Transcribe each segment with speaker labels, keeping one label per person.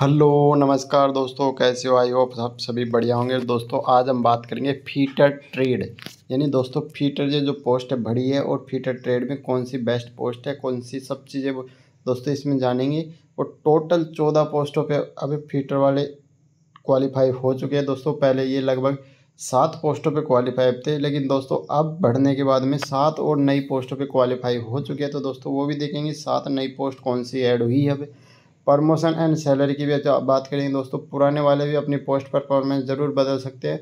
Speaker 1: Hello नमस्कार दोस्तों कैसे हो आई हो सब सभी बढ़िया होंगे दोस्तों आज हम बात करेंगे फीटर ट्रेड यानी दोस्तों फीटर ये जो पोस्ट है बड़ी है और फीटर ट्रेड में कौन सी बेस्ट पोस्ट है कौन सी सब चीज़ें दोस्तों इसमें जानेंगे और टोटल चौदह पोस्टों पे अभी फीटर वाले क्वालिफाई हो चुके हैं दोस्तों पहले ये लगभग सात पोस्टों पर क्वालिफाई थे लेकिन दोस्तों अब बढ़ने के बाद में सात और नई पोस्टों पर क्वालिफाई हो चुके हैं तो दोस्तों वो भी देखेंगे सात नई पोस्ट कौन सी ऐड हुई है अभी प्रमोशन एंड सैलरी की भी बात करेंगे दोस्तों पुराने वाले भी अपनी पोस्ट परफॉर्मेंस ज़रूर बदल सकते हैं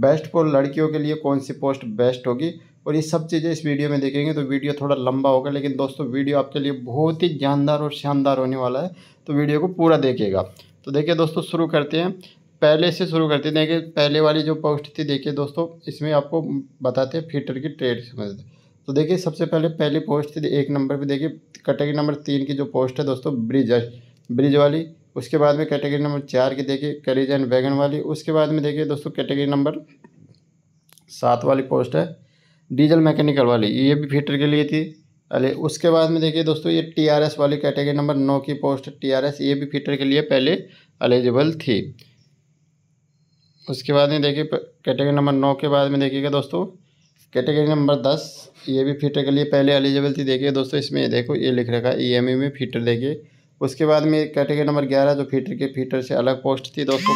Speaker 1: बेस्ट फॉर लड़कियों के लिए कौन सी पोस्ट बेस्ट होगी और ये सब चीज़ें इस वीडियो में देखेंगे तो वीडियो थोड़ा लंबा होगा लेकिन दोस्तों वीडियो आपके लिए बहुत ही जानदार और शानदार होने वाला है तो वीडियो को पूरा देखिएगा तो देखिए दोस्तों शुरू करते हैं पहले से शुरू करते हैं देखिए पहले वाली जो पोस्ट थी देखिए दोस्तों इसमें आपको बताते हैं फीटर की ट्रेड समझते तो देखिए सबसे पहले पहली पोस्ट थी एक नंबर पर देखिए कैटेगरी नंबर तीन की जो पोस्ट है दोस्तों ब्रिजर ब्रिज वाली उसके बाद में कैटेगरी नंबर चार की देखिए करीज एंड वैगन वाली उसके बाद में देखिए दोस्तों कैटेगरी नंबर सात वाली पोस्ट है डीजल मैकेनिकल वाली ये भी फीटर के लिए थी अरे उसके बाद में देखिए दोस्तों ये टीआरएस वाली कैटेगरी नंबर नौ की पोस्ट टीआरएस ये भी फीटर के लिए पहले एलिजिबल थी उसके बाद में देखिए कैटेगरी नंबर नौ के बाद में देखिएगा दोस्तों कैटेगरी नंबर दस ये भी फीटर के लिए पहले एलिजिबल थी देखिए दोस्तों इसमें देखो ये लिख रखा है ई e e में फीटर देखिए उसके बाद में कैटेगरी नंबर ग्यारह जो फीटर के फीटर से अलग पोस्ट थी दोस्तों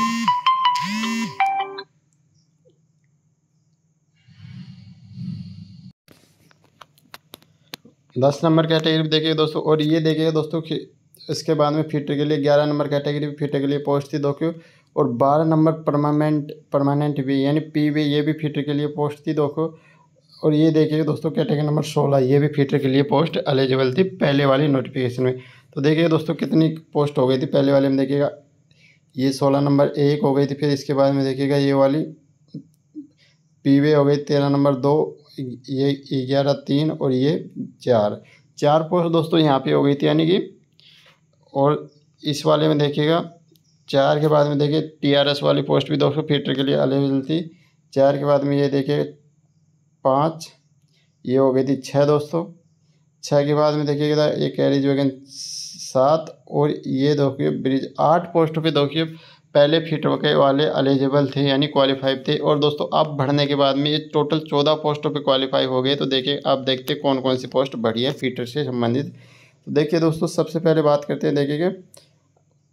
Speaker 1: दस नंबर कैटेगरी भी देखिए दोस्तों और ये देखिए दोस्तों कि इसके बाद में फीटर के लिए ग्यारह नंबर कैटेगरी भी फीटर के लिए पोस्ट थी दोस्तों और बारह नंबर परमानेंट परमानेंट भी यानी पी वी ये भी फीटर के लिए पोस्ट थी दोस्तों और ये देखिए दोस्तों कैटेगरी नंबर सोलह ये भी फीटर के लिए पोस्ट एलिजिबल थी पहले वाली नोटिफिकेशन में तो देखिए दोस्तों कितनी पोस्ट हो गई थी पहले वाले में देखिएगा ये सोलह नंबर एक हो गई थी फिर इसके बाद में देखिएगा ये वाली वे हो गई तेरह नंबर दो ये ग्यारह तीन और ये चार चार पोस्ट दोस्तों यहाँ पे हो गई थी यानी कि और इस वाले में देखिएगा चार के बाद में देखिए टीआरएस वाली पोस्ट भी दोस्तों फीटर के लिए अवेलेबल थी चार के बाद में ये देखिए पाँच ये हो गई थी छः दोस्तों छः के बाद में देखिए था ये कैरिज वैगन सात और ये देखिए ब्रिज आठ पोस्टों पे देखिए पहले फिट के वाले एलिजिबल थे यानी क्वालिफाइड थे और दोस्तों अब बढ़ने के बाद में ये टोटल चौदह पोस्टों पे क्वालिफाई हो गए तो देखिए आप देखते कौन कौन सी पोस्ट बढ़ी है फीटर से संबंधित तो देखिए दोस्तों सबसे पहले बात करते हैं देखिए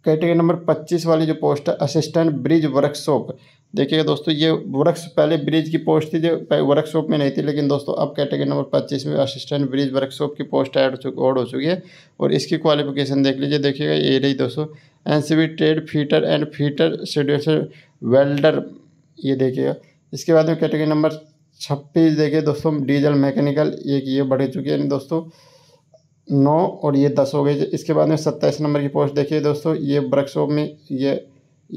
Speaker 1: कैटेगरी नंबर पच्चीस वाली जो पोस्ट है असिस्टेंट ब्रिज वर्कशॉप देखिएगा दोस्तों ये वर्क्स पहले ब्रिज की पोस्ट थी जो वर्कशॉप में नहीं थी लेकिन दोस्तों अब कैटेगरी नंबर पच्चीस में असिस्टेंट ब्रिज वर्कशॉप की पोस्ट ऐड हो हो चुकी है और इसकी क्वालिफिकेशन देख लीजिए देखिएगा ये रही दोस्तों NCB trade fitter and fitter schedule welder ये देखिएगा इसके बाद में कैटेगरी नंबर छब्बीस देखिए दोस्तों डीजल मैकेनिकल एक ये बढ़ चुकी है दोस्तों नौ और ये दस हो गए इसके बाद में सत्ताईस नंबर की पोस्ट देखिए दोस्तों ये वर्कशॉप में ये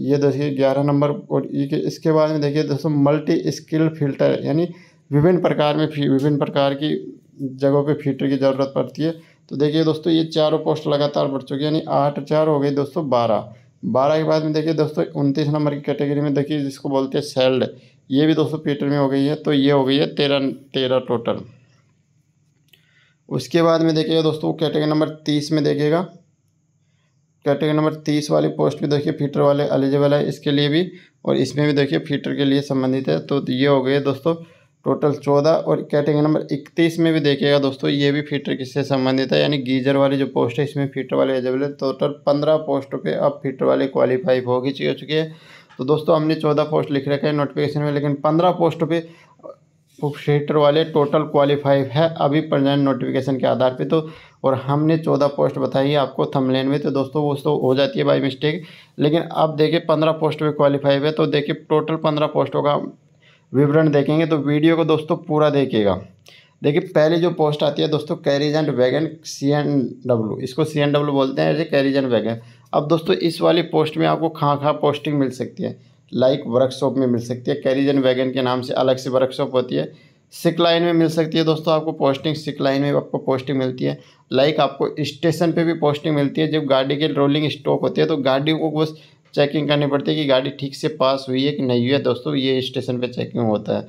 Speaker 1: ये देखिए ग्यारह नंबर और ये इसके बाद में देखिए दोस्तों मल्टी स्किल फिल्टर यानी विभिन्न प्रकार में विभिन्न प्रकार की जगहों पे फिल्टर की ज़रूरत पड़ती है तो देखिए दोस्तों ये चारों पोस्ट लगातार बढ़ चुकी है यानी आठ चार हो गई दोस्तों बारह बारह के बाद में देखिए दोस्तों उनतीस नंबर की कैटेगरी में देखिए जिसको बोलते हैं सेल्ड ये भी दोस्तों फिल्टर में हो गई है तो ये हो गई है तेरह तेरह टोटल उसके बाद में देखिएगा दोस्तों कैटेगरी नंबर तीस में देखिएगा कैटेगरी नंबर तीस वाली पोस्ट भी देखिए फीटर वाले एलिजिबल है इसके लिए भी और इसमें भी देखिए फीटर के लिए संबंधित है तो ये हो गए दोस्तों टोटल चौदह और कैटेगरी नंबर इकतीस में भी देखिएगा दोस्तों ये भी फीटर किससे संबंधित है यानी गीजर वाली जो पोस्ट है इसमें फीटर वाले एलिजिबल है टोटल पंद्रह पोस्टों पर अब फीटर वाले क्वालिफाई होगी चुकी हो चुकी है तो दोस्तों हमने चौदह पोस्ट लिख रखे हैं नोटिफिकेशन में लेकिन पंद्रह पोस्ट पे सेक्टर वाले टोटल क्वालिफाइव है अभी प्रेजेंट नोटिफिकेशन के आधार पे तो और हमने चौदह पोस्ट बताई है आपको थमलेन में तो दोस्तों वो तो हो जाती है बाई मिस्टेक लेकिन अब देखिए पंद्रह पोस्ट में क्वालिफाइव है तो देखिए टोटल पंद्रह पोस्टों का विवरण देखेंगे तो वीडियो को दोस्तों पूरा देखिएगा देखिए पहले जो पोस्ट आती है दोस्तों carriage and wagon C N W इसको सी एन डब्ल्यू बोलते हैं कैरीज एंड वैगन अब दोस्तों इस वाली पोस्ट में आपको खां खां पोस्टिंग मिल सकती है लाइक वर्कशॉप में मिल सकती है कैरिजन वैगन के नाम से अलग से वर्कशॉप होती है सिक लाइन में मिल सकती है दोस्तों आपको पोस्टिंग सिक लाइन में आपको पोस्टिंग मिलती है लाइक आपको स्टेशन पे भी पोस्टिंग मिलती है जब गाड़ी के रोलिंग स्टॉक होती है तो गाड़ी को बस चेकिंग करनी पड़ती है कि गाड़ी ठीक से पास हुई है कि नहीं हुई है दोस्तों ये स्टेशन पे चेकिंग होता है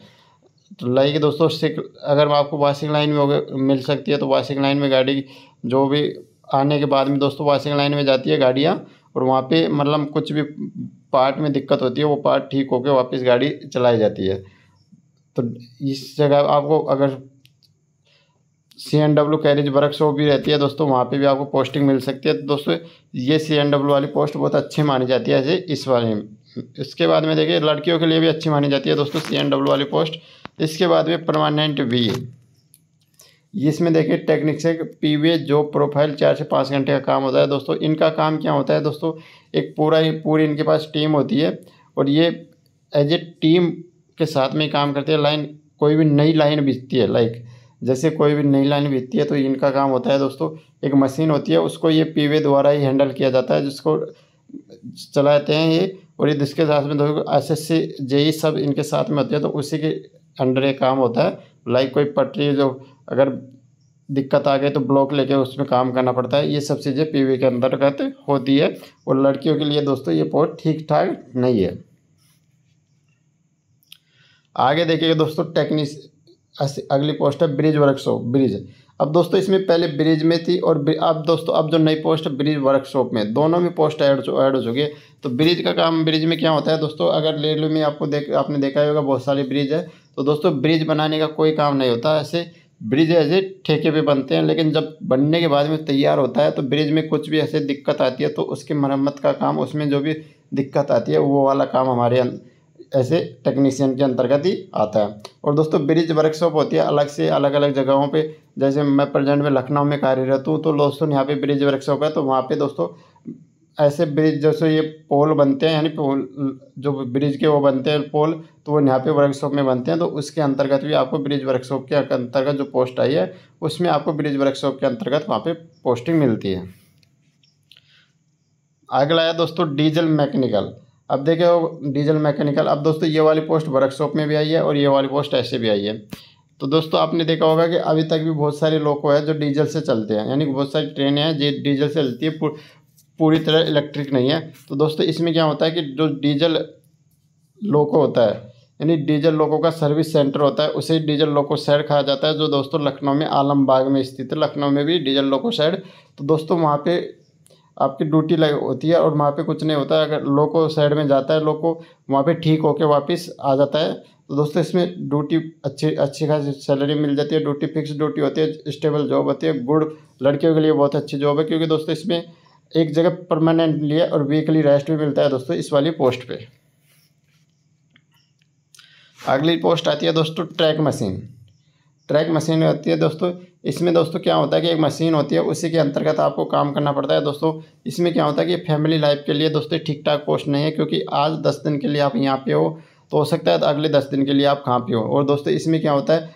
Speaker 1: तो लाइक दोस्तों सिक अगर आपको वाशिंग लाइन में मिल सकती है तो वाशिंग लाइन में गाड़ी जो भी आने के बाद में दोस्तों वाशिंग लाइन में जाती है गाड़ियाँ और वहाँ पर मतलब कुछ भी पार्ट में दिक्कत होती है वो पार्ट ठीक होकर वापस गाड़ी चलाई जाती है तो इस जगह आपको अगर C N W carriage workshop भी रहती है दोस्तों वहाँ पे भी आपको पोस्टिंग मिल सकती है तो दोस्तों ये सी एन डब्ल्यू वाली पोस्ट बहुत अच्छी मानी जाती है ऐसे इस वाले में इसके बाद में देखिए लड़कियों के लिए भी अच्छी मानी जाती है दोस्तों सी एन डब्ल्यू वाली पोस्ट इसके बाद में परमानेंट वी इसमें देखिए टेक्निक से पीवीए जो प्रोफाइल चार से पाँच घंटे का काम होता है दोस्तों इनका काम क्या होता है दोस्तों एक पूरा ही पूरी इनके पास टीम होती है और ये एज ए टीम के साथ में काम करते हैं लाइन कोई भी नई लाइन बीतती है लाइक जैसे कोई भी नई लाइन बीतती है तो इनका काम होता है दोस्तों एक मशीन होती है उसको ये पी द्वारा ही हैंडल किया जाता है जिसको चलाते हैं ये और ये जिसके साथ में दोस्तों एस एस e सब इनके साथ में होते हैं तो उसी के अंडर ये काम होता है लाइक कोई पटरी जो अगर दिक्कत आ गई तो ब्लॉक लेके उसमें काम करना पड़ता है ये सब चीज़ें पीवी के अंतर्गत होती है और लड़कियों के लिए दोस्तों ये पोस्ट ठीक ठाक नहीं है आगे देखिएगा दोस्तों टेक्निक अगली पोस्ट है ब्रिज वर्कशॉप ब्रिज अब दोस्तों इसमें पहले ब्रिज में थी और अब दोस्तों अब जो नई पोस्ट है ब्रिज वर्कशॉप में दोनों में पोस्ट ऐड ऐड हो चुकी है तो ब्रिज का काम ब्रिज में क्या होता है दोस्तों अगर रेलवे में आपको देख आपने देखा होगा बहुत सारे ब्रिज है तो दोस्तों ब्रिज बनाने का कोई काम नहीं होता ऐसे ब्रिज ऐसे ठेके पे बनते हैं लेकिन जब बनने के बाद में तैयार होता है तो ब्रिज में कुछ भी ऐसे दिक्कत आती है तो उसकी मरम्मत का काम उसमें जो भी दिक्कत आती है वो वाला काम हमारे अं-, ऐसे टेक्नीशियन के अंतर्गत ही आता है और दोस्तों ब्रिज वर्कशॉप होती है अलग से अलग अलग जगहों पे जैसे मैं प्रेजेंट में लखनऊ में कार्यरत हूँ तो दोस्तों यहाँ पे ब्रिज वर्कशॉप है तो वहाँ पे दोस्तों ऐसे ब्रिज जैसे ये पोल बनते हैं यानी पोल जो ब्रिज के वो बनते हैं पोल तो वो यहाँ पे वर्कशॉप में बनते हैं तो उसके अंतर्गत भी आपको ब्रिज वर्कशॉप के अंतर्गत जो पोस्ट आई है उसमें आपको ब्रिज वर्कशॉप के अंतर्गत वहाँ पे पोस्टिंग मिलती है अगला है दोस्तों डीजल मैकेनिकल अब देखे डीजल मैकेनिकल अब दोस्तों ये वाली पोस्ट वर्कशॉप में भी आई है और ये वाली पोस्ट ऐसे भी आई है तो दोस्तों आपने देखा होगा कि अभी तक भी बहुत सारे लोग हैं जो डीजल से चलते हैं यानी बहुत सारी ट्रेनें हैं जो डीजल से चलती है पूरी तरह इलेक्ट्रिक नहीं है तो दोस्तों इसमें क्या होता है कि जो डीजल लोको होता है यानी डीजल लोको का सर्विस सेंटर होता है उसे डीजल लोको शहर कहा जाता है जो दोस्तों लखनऊ में आलमबाग में स्थित है लखनऊ में भी डीजल लोको शहर तो दोस्तों वहाँ पे आपकी ड्यूटी लग होती है और वहाँ पे कुछ नहीं होता है अगर लोको साइड में जाता है लोको वहाँ पे ठीक होके वापस आ जाता है तो दोस्तों इसमें ड्यूटी अच्छी अच्छी खासी सैलरी मिल जाती है ड्यूटी फिक्स ड्यूटी होती है स्टेबल जॉब होती है गुड लड़कियों के लिए बहुत अच्छी जॉब है क्योंकि दोस्तों इसमें एक जगह परमानेंट लिया और वीकली रेस्ट भी मिलता है दोस्तों इस वाली पोस्ट पे अगली पोस्ट आती है दोस्तों ट्रैक मशीन ट्रैक मशीन होती है दोस्तों इसमें दोस्तों क्या होता है कि एक मशीन होती है उसी के अंतर्गत आपको काम करना पड़ता है दोस्तों इसमें क्या होता है कि फैमिली लाइफ के लिए दोस्तों ठीक ठाक पोस्ट नहीं है क्योंकि आज दस दिन के लिए आप यहाँ पे हो तो हो सकता है तो अगले दस दिन के लिए आप कहाँ पे हो और दोस्तों इसमें क्या होता है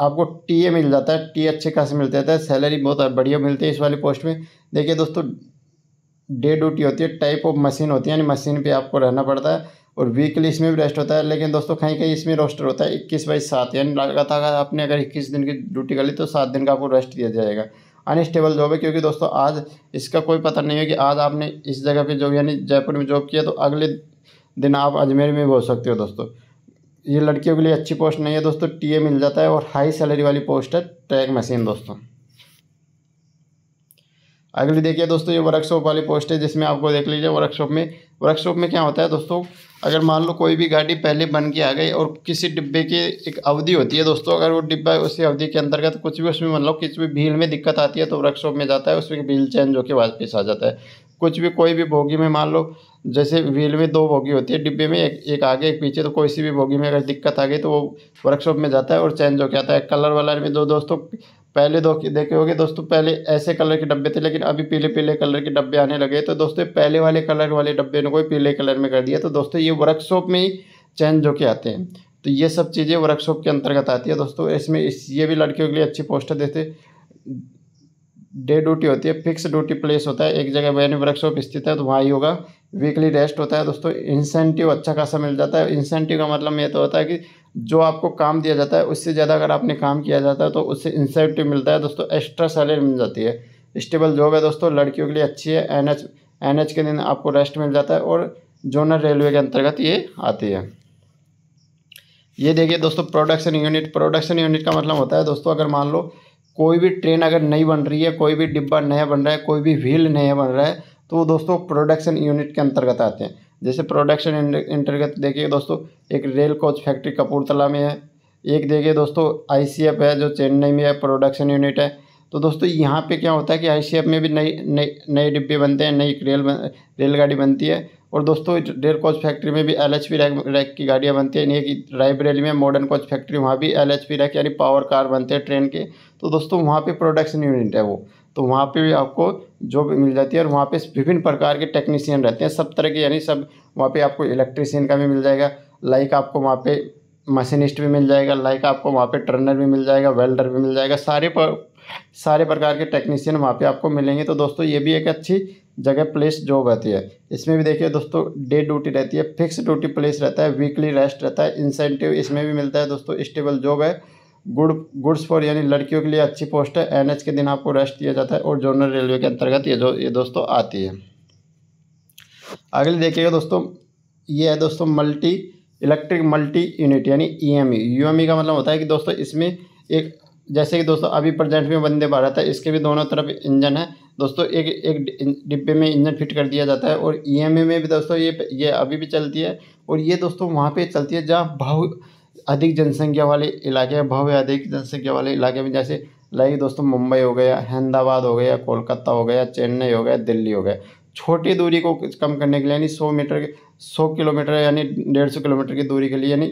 Speaker 1: आपको टीए मिल जाता है टी अच्छे खासे मिल जाता है सैलरी बहुत बढ़िया मिलती है इस वाली पोस्ट में देखिए दोस्तों डे ड्यूटी होती है टाइप ऑफ मशीन होती है यानी मशीन पे आपको रहना पड़ता है और वीकली इसमें भी रेस्ट होता है लेकिन दोस्तों कहीं कहीं इसमें रोस्टर होता है इक्कीस बाई सात यानी लगातार आपने अगर इक्कीस दिन की ड्यूटी कर ली तो सात दिन का आपको रेस्ट दिया जाएगा अनस्टेबल जॉब है क्योंकि दोस्तों आज इसका कोई पता नहीं है कि आज आपने इस जगह पर जॉब यानी जयपुर में जॉब किया तो अगले दिन आप अजमेर में भी हो सकते हो दोस्तों ये लड़कियों के लिए अच्छी पोस्ट नहीं है दोस्तों टी मिल जाता है और हाई सैलरी वाली पोस्ट है ट्रैक मशीन दोस्तों अगली देखिए दोस्तों ये वर्कशॉप वाली पोस्ट है जिसमें आपको देख लीजिए वर्कशॉप में वर्कशॉप में क्या होता है दोस्तों अगर मान लो कोई भी गाड़ी पहले बन के आ गई और किसी डिब्बे की एक अवधि होती है दोस्तों अगर वो डिब्बा उसी अवधि के अंतर्गत तो कुछ भी उसमें मतलब किसी भी भील में दिक्कत आती है तो वर्कशॉप में जाता है उसमें भील चेंज होकर वापस आ जाता है कुछ भी कोई भी बोगी में मान लो जैसे व्हील में दो बोगी होती है डिब्बे में एक एक आगे एक पीछे तो कोई सी भी बोगी में अगर दिक्कत आ गई तो वो वर्कशॉप में जाता है और चेंज के आता है कलर वाला में दो दोस्तों पहले दो देखे होंगे दोस्तों पहले ऐसे कलर के डब्बे थे लेकिन अभी पीले पीले कलर के डब्बे आने लगे तो दोस्तों पहले वाले कलर वाले डब्बे ने कोई पीले कलर में कर दिया तो दोस्तों ये वर्कशॉप में ही चेंज होके आते हैं तो ये सब चीज़ें वर्कशॉप के अंतर्गत आती है दोस्तों इसमें इस ये भी लड़कियों के लिए अच्छी पोस्टर देते डे ड्यूटी होती है फिक्स ड्यूटी प्लेस होता है एक जगह वैन वर्कशॉप स्थित है तो वहाँ ही होगा वीकली रेस्ट होता है दोस्तों इंसेंटिव अच्छा खासा मिल जाता है इंसेंटिव का मतलब ये तो होता है कि जो आपको काम दिया जाता है उससे ज़्यादा अगर आपने काम किया जाता है तो उससे इंसेंटिव मिलता है दोस्तों एक्स्ट्रा सैलरी मिल जाती है स्टेबल जॉब है दोस्तों लड़कियों के लिए अच्छी है एन एच एन एच के दिन आपको रेस्ट मिल जाता है और जोनल रेलवे के अंतर्गत ये आती है ये देखिए दोस्तों प्रोडक्शन यूनिट प्रोडक्शन यूनिट का मतलब होता है दोस्तों अगर मान लो कोई भी ट्रेन अगर नई बन रही है कोई भी डिब्बा नया बन रहा है कोई भी व्हील नया बन रहा है तो वो दोस्तों प्रोडक्शन यूनिट के अंतर्गत आते हैं जैसे प्रोडक्शन अंतर्गत देखिए दोस्तों एक रेल कोच फैक्ट्री कपूरथला में है एक देखिए दोस्तों आई है जो चेन्नई में है प्रोडक्शन यूनिट है तो दोस्तों यहाँ पे क्या होता है कि आई में भी नई नई नए डिब्बे बनते हैं नई रेल बन, रेलगाड़ी बनती है और दोस्तों डेयर कोच फैक्ट्री में भी L H P rack rack की गाड़ियाँ बनती हैं यानी रायबरेली में मॉडर्न कोच फैक्ट्री वहाँ भी एल एच पी रैक यानी पावर कार बनते हैं ट्रेन के तो दोस्तों वहाँ पे प्रोडक्शन यूनिट है वो तो वहाँ पे भी आपको जो भी मिल जाती है और वहाँ पे विभिन्न प्रकार के टेक्नीशियन रहते हैं सब तरह के यानी सब वहाँ पे आपको इलेक्ट्रीशियन का भी मिल जाएगा लाइक आपको वहाँ पे मशीनिस्ट भी मिल जाएगा लाइक आपको वहाँ पे टर्नर भी मिल जाएगा वेल्डर भी मिल जाएगा सारे पर सारे प्रकार के टेक्नीशियन वहाँ पे आपको मिलेंगे तो दोस्तों ये भी एक अच्छी जगह प्लेस जॉब रहती है इसमें भी देखिए दोस्तों डे ड्यूटी रहती है फिक्स ड्यूटी प्लेस रहता है वीकली रेस्ट रहता है इंसेंटिव इसमें भी मिलता है दोस्तों स्टेबल जॉब है गुड गुड्स फॉर यानी लड़कियों के लिए अच्छी पोस्ट है एनएच के दिन आपको रेस्ट दिया जाता है और जोनल रेलवे के अंतर्गत ये जो ये दोस्तों आती है अगले देखिएगा दोस्तों ये है दोस्तों मल्टी इलेक्ट्रिक मल्टी यूनिट यानी EME e UME e। e का मतलब होता है कि दोस्तों इसमें एक जैसे कि दोस्तों अभी प्रजेंट में वंदे भारत है इसके भी दोनों तरफ इंजन है दोस्तों एक एक डिब्बे में इंजन फिट कर दिया जाता है और ईएमए e में भी दोस्तों ये ये अभी भी चलती है और ये दोस्तों वहाँ पे चलती है जहाँ बहु अधिक जनसंख्या वाले इलाके में अधिक जनसंख्या वाले इलाके में जैसे लाइक दोस्तों मुंबई हो गया अहमदाबाद हो गया कोलकाता हो गया चेन्नई हो गया दिल्ली हो गया छोटी दूरी को कम करने के लिए यानी सौ मीटर सौ किलोमीटर यानी डेढ़ सौ किलोमीटर की दूरी के लिए यानी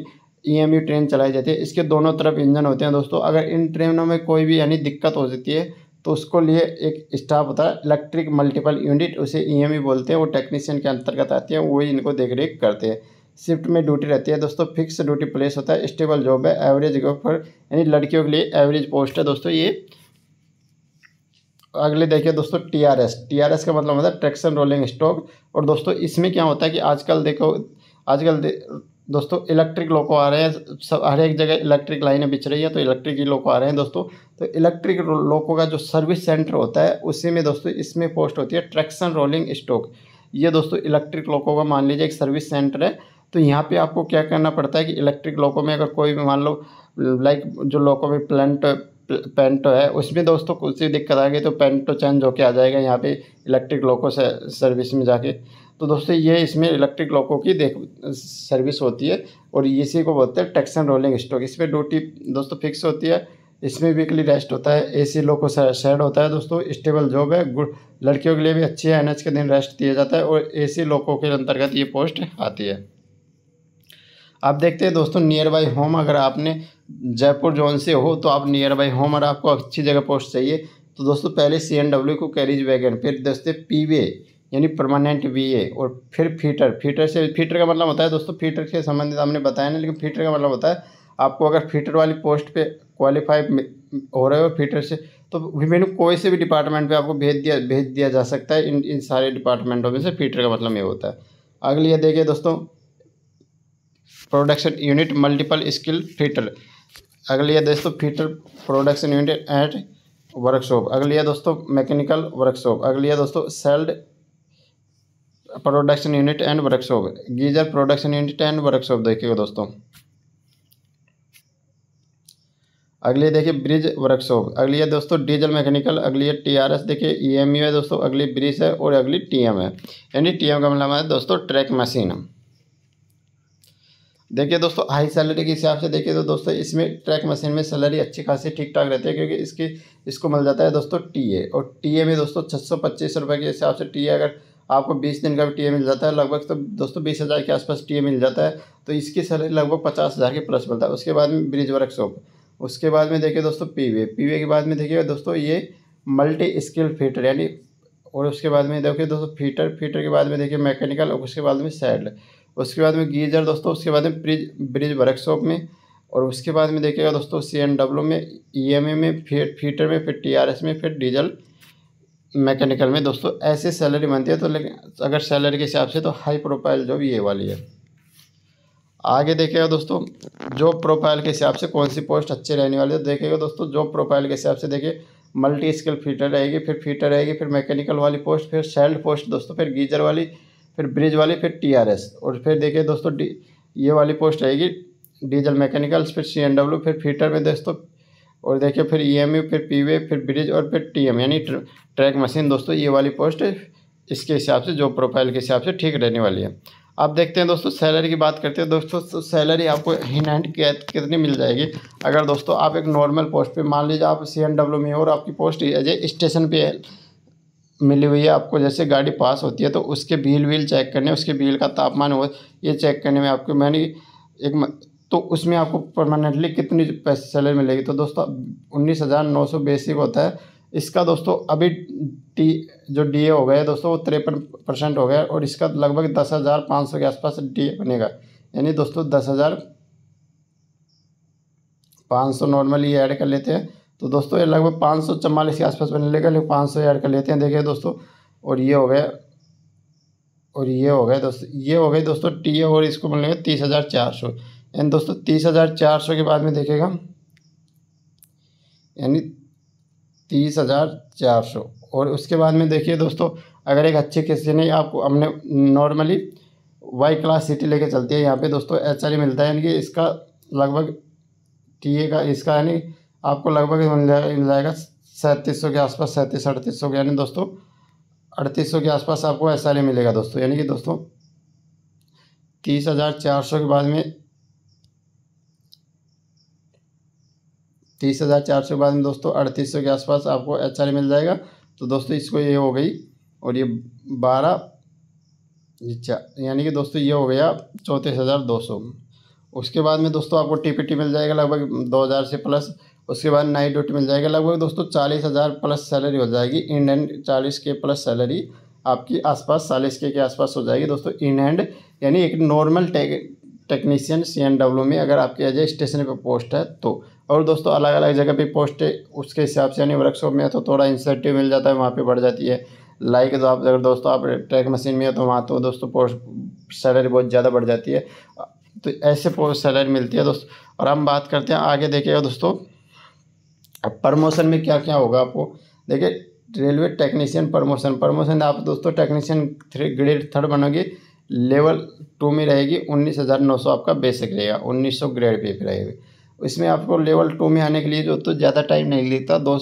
Speaker 1: ई e ट्रेन चलाई जाती है इसके दोनों तरफ इंजन होते हैं दोस्तों अगर इन ट्रेनों में कोई भी यानी दिक्कत हो जाती है तो उसको लिए एक स्टाफ होता है इलेक्ट्रिक मल्टीपल यूनिट उसे ई बोलते हैं वो टेक्नीशियन के अंतर्गत आते हैं वही इनको देख रेख करते हैं शिफ्ट में ड्यूटी रहती है दोस्तों फिक्स ड्यूटी प्लेस होता है स्टेबल जॉब है एवरेज पर यानी लड़कियों के लिए एवरेज पोस्ट है दोस्तों ये अगले देखिए दोस्तों T R S T R S का मतलब होता है ट्रैक्शन रोलिंग स्टॉक और दोस्तों इसमें क्या होता है कि आजकल देखो आजकल दे, दोस्तों इलेक्ट्रिक लोको आ रहे हैं सब हर एक जगह इलेक्ट्रिक लाइनें बिछ रही है तो इलेक्ट्रिक ही लोको आ रहे हैं दोस्तों तो इलेक्ट्रिक लोको का जो सर्विस सेंटर होता है उसी में दोस्तों इसमें पोस्ट होती है ट्रैक्शन रोलिंग स्टॉक ये दोस्तों इलेक्ट्रिक लोको का मान लीजिए एक सर्विस सेंटर है तो यहाँ पर आपको क्या करना पड़ता है कि इलेक्ट्रिक लोको में अगर कोई भी मान लो लाइक जो लोको में प्लांट पेंटो तो है उसमें दोस्तों कुछ भी दिक्कत आ गई तो पेंटो तो चेंज होके आ जाएगा यहाँ पे इलेक्ट्रिक लोको सर्विस में जाके तो दोस्तों ये इसमें इलेक्ट्रिक लोको की देख सर्विस होती है और इसी को बोलते हैं टेक्सन रोलिंग स्टॉक इसमें ड्यूटी दोस्तों फिक्स होती है इसमें वीकली रेस्ट होता है ए सी लोको सेड होता है दोस्तों स्टेबल जॉब है लड़कियों के लिए भी अच्छी है एन के दिन रेस्ट दिया जाता है और ए सी लोको के अंतर्गत ये पोस्ट आती है आप देखते हैं दोस्तों नियर बाई होम अगर आपने जयपुर जोन से हो तो आप नियर बाई होम और आपको अच्छी जगह पोस्ट चाहिए तो दोस्तों पहले सी एन डब्ल्यू को कैरिज वैगन फिर दोस्तों पी वे यानी परमानेंट वी ए और फिर फीटर फीटर से फीटर का मतलब होता है दोस्तों फीटर से संबंधित हमने बताया ना लेकिन फीटर का मतलब होता है आपको अगर फीटर वाली पोस्ट पे क्वालिफाई हो रहे हो फीटर से तो विभिन्न कोई से भी डिपार्टमेंट पे आपको भेज दिया भेज दिया जा सकता है इन इन सारे डिपार्टमेंटों में से फीटर का मतलब ये होता है अगली ये देखिए दोस्तों production unit multiple skill fitter अगली है दोस्तों fitter production unit at workshop अगली है दोस्तों मैकेनिकल वर्कशॉप अगली है दोस्तों sealed production unit and workshop geyser production unit and workshop देखिएगा दोस्तों अगली देखिए ब्रिज वर्कशॉप अगली है दोस्तों डीजल मैकेनिकल अगली है टीआरएस देखिए ईएमयू e है दोस्तों अगली ब्रिज है और अगली टीएम है यानी टीएम का मतलब है दोस्तों ट्रैक मशीन देखिए दोस्तों हाई सैलरी के हिसाब से देखिए तो दोस्तों इसमें ट्रैक मशीन में सैलरी अच्छी खासी ठीक ठाक रहती है क्योंकि इसकी इसको मिल जाता है दोस्तों टीए और टीए में दोस्तों छः सौ पच्चीस रुपये के हिसाब से टीए अगर आपको बीस दिन का भी टीए मिल जाता है लगभग तो दोस्तों बीस हज़ार के आसपास टीए मिल जाता है तो इसकी सैलरी लगभग पचास हज़ार के प्लस मिलता है उसके बाद में ब्रिज वर्कशॉप उसके बाद में देखिए दोस्तों पी वे पी वे के बाद में देखिए दोस्तों ये मल्टी स्किल फिटर यानी और उसके बाद में देखिए दोस्तों फीटर फीटर के बाद में देखिए मैकेनिकल और उसके बाद में सैडल उसके बाद में गीजर दोस्तों उसके बाद में ब्रिज ब्रिज वर्कशॉप में और उसके बाद में देखिएगा दोस्तों सी एन डब्ल्यू में ई एम ए में फिर फीटर में फिर टी आर एस में फिर डीजल मैकेनिकल में दोस्तों ऐसे सैलरी बनती है तो लेकिन अगर सैलरी के हिसाब से तो हाई प्रोफाइल जॉब ये वाली है आगे देखिएगा दोस्तों जॉब प्रोफाइल के हिसाब से कौन सी पोस्ट अच्छे रहने वाली है देखिएगा दोस्तों जॉब प्रोफाइल के हिसाब से देखिए मल्टी स्किल फीटर रहेगी फिर फीटर रहेगी फिर मैकेनिकल वाली पोस्ट फिर सेल्ड पोस्ट दोस्तों फिर गीजर वाली फिर ब्रिज वाली फिर टीआरएस और फिर देखिए दोस्तों डी ये वाली पोस्ट आएगी डीजल मैकेनिकल्स फिर सी एन डब्ल्यू फिर फीटर में दोस्तों और देखिए फिर ई e फिर पी फिर ब्रिज और फिर टी एम यानी ट्रैक मशीन दोस्तों ये वाली पोस्ट इसके हिसाब से जॉब प्रोफाइल के हिसाब से ठीक रहने वाली है आप देखते हैं दोस्तों सैलरी की बात करते हैं दोस्तों तो सैलरी आपको हिंड हैंड कितनी मिल जाएगी अगर दोस्तों आप एक नॉर्मल पोस्ट पे मान लीजिए आप सी एन डब्ल्यू में हो और आपकी पोस्ट एज ए स्टेशन पे है मिली हुई है आपको जैसे गाड़ी पास होती है तो उसके बिल विल चेक करने उसके बिल का तापमान हो ये चेक करने में आपको मैंने एक म... तो उसमें आपको परमानेंटली कितनी पैसे सैलरी मिलेगी तो दोस्तों उन्नीस हज़ार नौ सौ बेसिक होता है इसका दोस्तों अभी टी जो डी हो गया है दोस्तों वो तिरपन परसेंट हो गया और इसका लगभग दस हज़ार पाँच सौ के आसपास डी बनेगा यानी दोस्तों दस हज़ार पाँच सौ नॉर्मली ऐड कर लेते हैं तो दोस्तों ये लगभग पाँच सौ के आसपास में लेगा लेकिन पाँच सौ हजार कर लेते हैं देखिए दोस्तों और ये हो गया और ये हो गया दोस्तों ये हो गई दोस्तों टी और इसको मिलेगा तीस हज़ार चार सौ यानी दोस्तों तीस हज़ार चार सौ के बाद में देखेगा यानी तीस हज़ार चार सौ और उसके बाद में देखिए दोस्तों अगर एक अच्छे किस्से नहीं आपको हमने नॉर्मली वाई क्लास सिटी लेके चलती है यहाँ पे दोस्तों एच मिलता है यानी कि इसका लगभग टी का इसका यानी आपको लगभग मिल जाएगा मिल जाएगा सैंतीस सौ के आसपास सैंतीस अड़तीस सौ के यानी दोस्तों अड़तीस सौ के आसपास आपको एस आर मिलेगा दोस्तों यानी कि दोस्तों तीस हज़ार चार सौ के बाद में तीस हज़ार चार सौ के बाद में दोस्तों अड़तीस सौ के आसपास आपको एच आर मिल जाएगा तो दोस्तों इसको ये हो गई और ये बारह यानी कि दोस्तों ये हो गया चौंतीस हज़ार दो सौ उसके बाद में दोस्तों आपको टी पी टी मिल जाएगा लगभग दो हज़ार से प्लस उसके बाद नाइट ड्यूटी मिल जाएगा लगभग दोस्तों चालीस हज़ार प्लस सैलरी हो जाएगी इन हैंड चालीस के प्लस सैलरी आपकी आसपास चालीस के के आसपास हो जाएगी दोस्तों इन एंड यानी एक normal technician C N W में अगर आपके एज स्टेशन पर पोस्ट है तो और दोस्तों अलग अलग जगह पे पोस्ट है उसके हिसाब से यानी वर्कशॉप में तो थोड़ा इंसेंटिव मिल जाता है वहाँ पर बढ़ जाती है लाइक तो आप अगर दोस्तों आप ट्रैक मशीन में हो तो वहाँ तो दोस्तों पोस्ट सैलरी बहुत ज़्यादा बढ़ जाती है तो ऐसे पोस्ट सैलरी मिलती है दोस्तों और हम बात करते हैं आगे देखिएगा दोस्तों अब प्रमोशन में क्या क्या होगा आपको देखिए रेलवे टेक्नीशियन प्रमोशन प्रमोशन आप दोस्तों टेक्नीशियन थ्री ग्रेड थर्ड बनोगे लेवल टू में रहेगी उन्नीस हज़ार नौ सौ आपका बेसिक रहेगा उन्नीस सौ ग्रेड पे भी रहेगी इसमें आपको लेवल टू में आने के लिए दोस्तों ज़्यादा टाइम नहीं लगता दो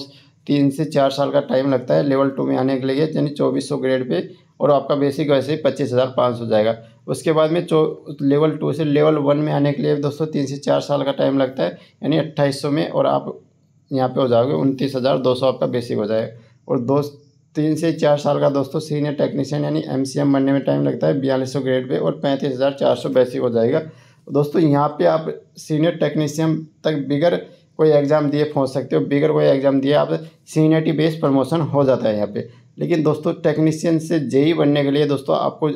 Speaker 1: तीन से चार साल का टाइम लगता है लेवल टू में आने के लिए यानी चौबीस सौ ग्रेड पे और आपका बेसिक वैसे ही पच्चीस हज़ार पाँच सौ जाएगा उसके बाद में चो लेवल टू से लेवल वन में आने के लिए दोस्तों तीन से चार साल का टाइम लगता है यानी अट्ठाईस सौ में और आप यहाँ पे हो जाओगे उनतीस हज़ार दो सौ आपका बेसिक हो जाएगा और दो तीन से चार साल का दोस्तों सीनियर टेक्नीशियन यानी एमसीएम बनने में टाइम लगता है बयालीस सौ ग्रेड पे और पैंतीस हज़ार चार सौ बेसिक हो जाएगा दोस्तों यहाँ पर आप सीनियर टेक्नीशियन तक बिगर कोई एग्ज़ाम दिए पहुँच सकते हो बिगर कोई एग्ज़ाम दिए आप सीनियरिटी बेस्ड प्रमोशन हो जाता है यहाँ पर लेकिन दोस्तों टेक्नीशियन से जेई e बनने के लिए दोस्तों आपको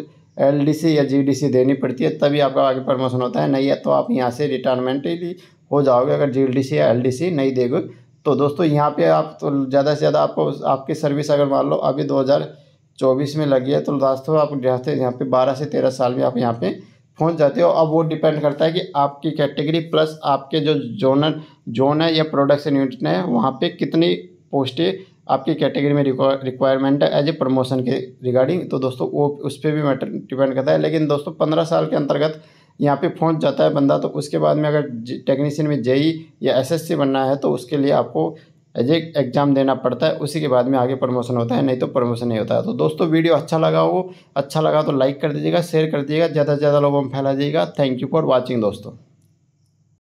Speaker 1: एलडीसी या जीडीसी देनी पड़ती है तभी आपका आगे प्रमोशन होता है नहीं है तो आप यहाँ से रिटायरमेंट ही हो जाओगे अगर सी या एलडीसी नहीं देगे तो दोस्तों यहाँ पे आप तो ज़्यादा से ज़्यादा आपको आपकी सर्विस अगर मान लो अभी 2024 में लगी है तो दोस्तों आप जाते यहाँ पे 12 से 13 साल में आप यहाँ पे पहुँच जाते हो अब वो डिपेंड करता है कि आपकी कैटेगरी प्लस आपके जो जोनल जोन है या प्रोडक्शन यूनिट है वहाँ पर कितनी पोस्टें आपकी कैटेगरी में रिक्वायरमेंट है एज ए प्रमोशन के रिगार्डिंग तो दोस्तों वो उस पर भी मैटर डिपेंड करता है लेकिन दोस्तों पंद्रह साल के अंतर्गत यहाँ पे पहुँच जाता है बंदा तो उसके बाद में अगर टेक्नीशियन में जेई e या एसएससी बनना है तो उसके लिए आपको एज एग्ज़ाम देना पड़ता है उसी के बाद में आगे प्रमोशन होता है नहीं तो प्रमोशन नहीं होता है तो दोस्तों वीडियो अच्छा लगा हो अच्छा लगा तो लाइक कर दीजिएगा शेयर कर दीजिएगा ज़्यादा से ज़्यादा लोगों में फैला दीजिएगा थैंक यू फॉर वॉचिंग दोस्तों